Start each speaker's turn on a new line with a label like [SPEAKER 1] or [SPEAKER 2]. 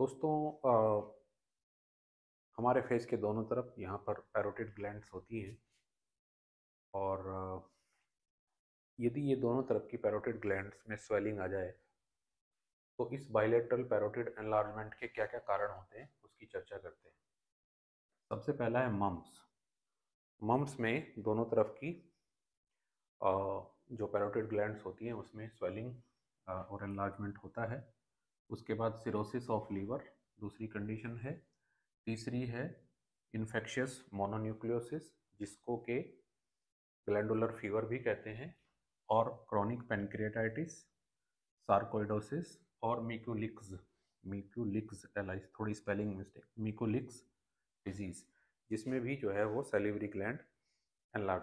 [SPEAKER 1] दोस्तों आ, हमारे फेस के दोनों तरफ यहाँ पर पैरोटिड ग्लैंड्स होती हैं और यदि ये दोनों तरफ की पैरोटिड ग्लैंड्स में स्वेलिंग आ जाए तो इस बायोलेट्रल पैरोटिड एनलार्जमेंट के क्या क्या कारण होते हैं उसकी चर्चा करते हैं सबसे पहला है मम्स मम्स में दोनों तरफ की जो पैरोटिड ग्लैंड्स होती हैं उसमें स्वेलिंग और एनलार्जमेंट होता है उसके बाद सिरोसिस ऑफ लीवर दूसरी कंडीशन है तीसरी है इन्फेक्शियस मोनोन्यूक्लियोसिस जिसको के ग्लैंडुलर फीवर भी कहते हैं और क्रॉनिक पेनक्रियाटाइटिस सार्कोइडोसिस और मीक्यूलिक्स मीक्यूलिक्स एल थोड़ी स्पेलिंग मिस्टेक मीक्यूलिक्स डिजीज़ जिसमें भी जो है वो सेलिवरी ग्लैंड एनलार्ज